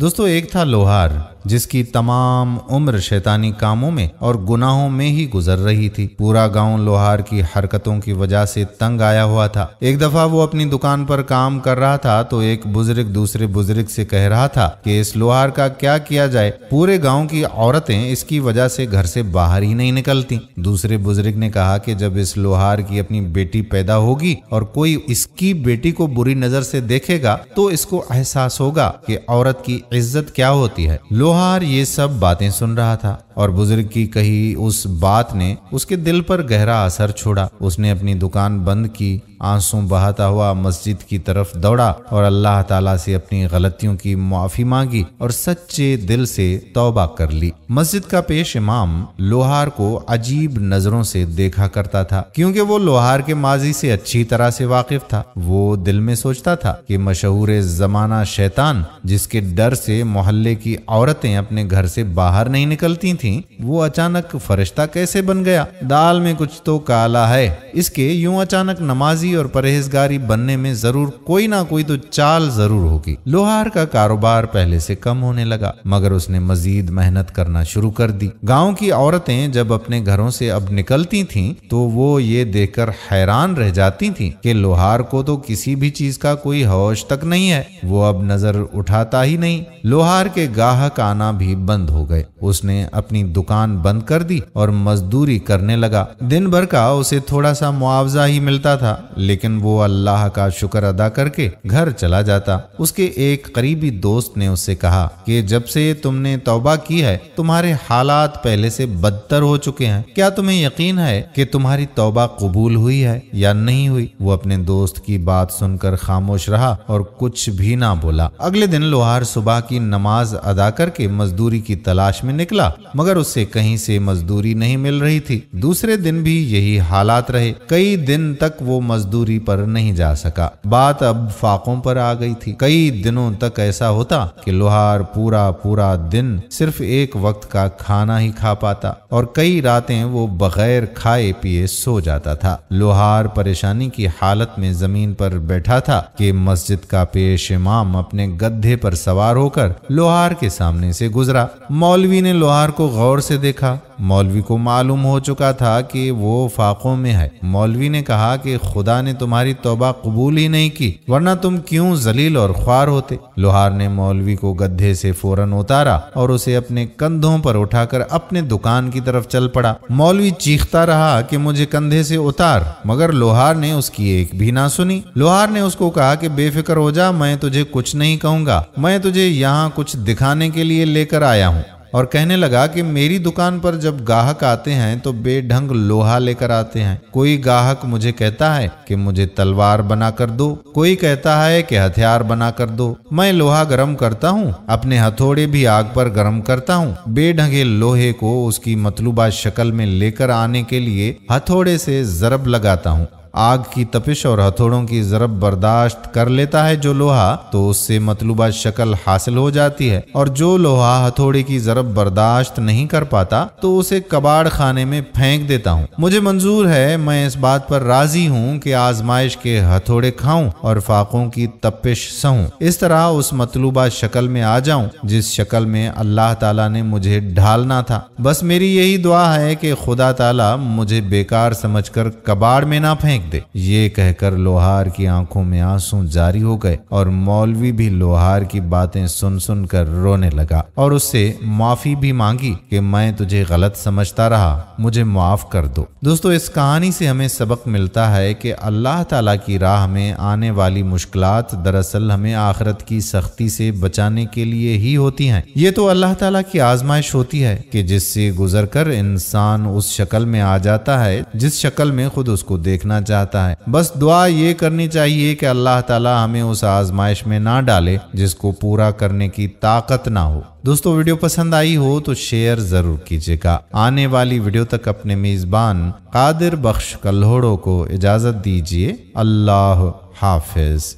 दोस्तों एक था लोहार जिसकी तमाम उम्र शैतानी कामों में और गुनाहों में ही गुजर रही थी पूरा गांव लोहार की हरकतों की वजह से तंग आया हुआ था एक दफा वो अपनी दुकान पर काम कर रहा था तो एक बुजुर्ग दूसरे बुजुर्ग से कह रहा था कि इस लोहार का क्या किया जाए पूरे गाँव की औरतें इसकी वजह से घर से बाहर ही नहीं निकलती दूसरे बुजुर्ग ने कहा कि जब इस लोहार की अपनी बेटी पैदा होगी और कोई इसकी बेटी को बुरी नजर से देखेगा तो इसको एहसास होगा कि औरत की इज्जत क्या होती है लोहार लोहार ये सब बातें सुन रहा था और बुजुर्ग की कही उस बात ने उसके दिल पर गहरा असर छोड़ा उसने अपनी दुकान बंद की आंसू बहाता हुआ मस्जिद की तरफ दौड़ा और अल्लाह ताला से अपनी गलतियों की माफ़ी मांगी और सच्चे दिल से तौबा कर ली मस्जिद का पेश इमाम लोहार को अजीब नज़रों से देखा करता था क्योंकि वो लोहार के माजी से अच्छी तरह से वाकिफ था वो दिल में सोचता था कि मशहूर जमाना शैतान जिसके डर से मोहल्ले की औरत औरतें अपने घर से बाहर नहीं निकलती थीं, वो अचानक फरिश्ता कैसे बन गया दाल में कुछ तो काला है इसके यूं अचानक नमाजी और परहेजगारी बनने में जरूर कोई ना कोई तो चाल जरूर होगी लोहार का कारोबार पहले से कम होने लगा मगर उसने मजीद मेहनत करना शुरू कर दी गाँव की औरतें जब अपने घरों से अब निकलती थी तो वो ये देखकर हैरान रह जाती थी कि लोहार को तो किसी भी चीज का कोई होश तक नहीं है वो अब नजर उठाता ही नहीं लोहार के गाहक आने आना भी बंद हो गए उसने अपनी दुकान बंद कर दी और मजदूरी करने लगा दिन भर का उसे थोड़ा सा मुआवजा ही मिलता था लेकिन वो अल्लाह का शुक्र अदा करके घर चला जाता उसके एक करीबी दोस्त ने उससे कहा कि जब से तुमने तौबा की है तुम्हारे हालात पहले से बदतर हो चुके हैं क्या तुम्हें यकीन है कि तुम्हारी तौबा कबूल हुई है या नहीं हुई वो अपने दोस्त की बात सुनकर खामोश रहा और कुछ भी ना बोला अगले दिन लोहार सुबह की नमाज अदा करके करके मजदूरी की तलाश में निकला मगर उससे कहीं से मजदूरी नहीं मिल रही थी दूसरे दिन भी यही हालात रहे कई दिन तक वो मजदूरी पर नहीं जा सका बात अब फाकों पर आ गई थी कई दिनों तक ऐसा होता कि लोहार पूरा पूरा दिन सिर्फ एक वक्त का खाना ही खा पाता और कई रातें वो बगैर खाए पिए सो जाता था लोहार परेशानी की हालत में जमीन पर बैठा था कि मस्जिद का पेश इमाम अपने गद्दे पर सवार होकर लोहार के सामने से गुजरा मौलवी ने लोहार को गौर से देखा मौलवी को मालूम हो चुका था कि वो फाकों में है मौलवी ने कहा कि खुदा ने तुम्हारी तोबा कबूल ही नहीं की वरना तुम क्यों जलील और ख्वार होते लोहार ने मौलवी को गड्ढे से फौरन उतारा और उसे अपने कंधों पर उठाकर अपने दुकान की तरफ चल पड़ा मौलवी चीखता रहा कि मुझे कंधे से उतार मगर लोहार ने उसकी एक भी ना सुनी लोहार ने उसको कहा कि बेफिक्र हो जा मैं तुझे कुछ नहीं कहूँगा मैं तुझे यहाँ कुछ दिखाने के लिए लेकर आया हूँ और कहने लगा कि मेरी दुकान पर जब गाहक आते हैं तो बेढंग लोहा लेकर आते हैं कोई गाहक मुझे कहता है कि मुझे तलवार बना कर दो कोई कहता है कि हथियार बना कर दो मैं लोहा गर्म करता हूँ अपने हथौड़े भी आग पर गर्म करता हूँ बेढंगे लोहे को उसकी मतलूबा शक्ल में लेकर आने के लिए हथौड़े से जरब लगाता हूँ आग की तपिश और हथौड़ों की जरब बर्दाश्त कर लेता है जो लोहा तो उससे मतलूबा शक्ल हासिल हो जाती है और जो लोहा हथौड़े की जरब बर्दाश्त नहीं कर पाता तो उसे कबाड़ खाने में फेंक देता हूँ मुझे मंजूर है मैं इस बात पर राजी हूँ कि आजमाइश के हथौड़े खाऊं और फाकों की तपिश सहूं इस तरह उस मतलूबा शक्ल में आ जाऊं जिस शक्ल में अल्लाह ताला ने मुझे ढालना था बस मेरी यही दुआ है कि खुदा ताला मुझे बेकार समझकर कबाड़ में ना फेंक फेंक दे ये कहकर लोहार की आंखों में आंसू जारी हो गए और मौलवी भी लोहार की बातें सुन सुन कर रोने लगा और उससे माफी भी मांगी कि मैं तुझे गलत समझता रहा मुझे माफ कर दो दोस्तों इस कहानी से हमें सबक मिलता है कि अल्लाह ताला की राह में आने वाली मुश्किल दरअसल हमें आखिरत की सख्ती से बचाने के लिए ही होती हैं ये तो अल्लाह ताला की आजमाइश होती है कि जिससे गुजर कर इंसान उस शक्ल में आ जाता है जिस शक्ल में खुद उसको देखना चाहिए चाहता है बस दुआ ये करनी चाहिए कि अल्लाह ताला हमें उस आजमाइश में ना डाले जिसको पूरा करने की ताकत ना हो दोस्तों वीडियो पसंद आई हो तो शेयर जरूर कीजिएगा आने वाली वीडियो तक अपने मेजबान कादिर बख्श कल्होड़ो को इजाजत दीजिए अल्लाह हाफिज़